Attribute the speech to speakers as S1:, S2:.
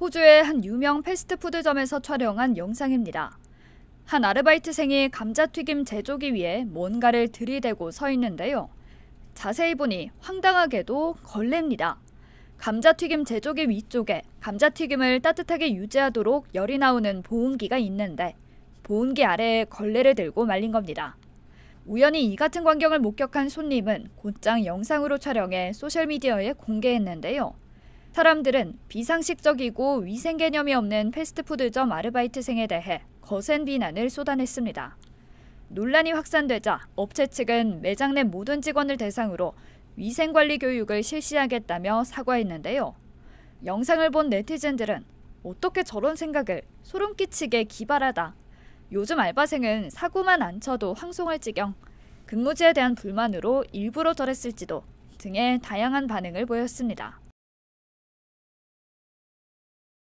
S1: 호주의 한 유명 패스트푸드점에서 촬영한 영상입니다. 한 아르바이트생이 감자튀김 제조기 위에 뭔가를 들이대고 서 있는데요. 자세히 보니 황당하게도 걸레입니다. 감자튀김 제조기 위쪽에 감자튀김을 따뜻하게 유지하도록 열이 나오는 보온기가 있는데 보온기 아래에 걸레를 들고 말린 겁니다. 우연히 이 같은 광경을 목격한 손님은 곧장 영상으로 촬영해 소셜미디어에 공개했는데요. 사람들은 비상식적이고 위생 개념이 없는 패스트푸드점 아르바이트생에 대해 거센 비난을 쏟아냈습니다. 논란이 확산되자 업체 측은 매장 내 모든 직원을 대상으로 위생관리 교육을 실시하겠다며 사과했는데요. 영상을 본 네티즌들은 어떻게 저런 생각을 소름 끼치게 기발하다. 요즘 알바생은 사고만 안 쳐도 황송할 지경. 근무지에 대한 불만으로 일부러 저랬을지도 등의 다양한 반응을 보였습니다.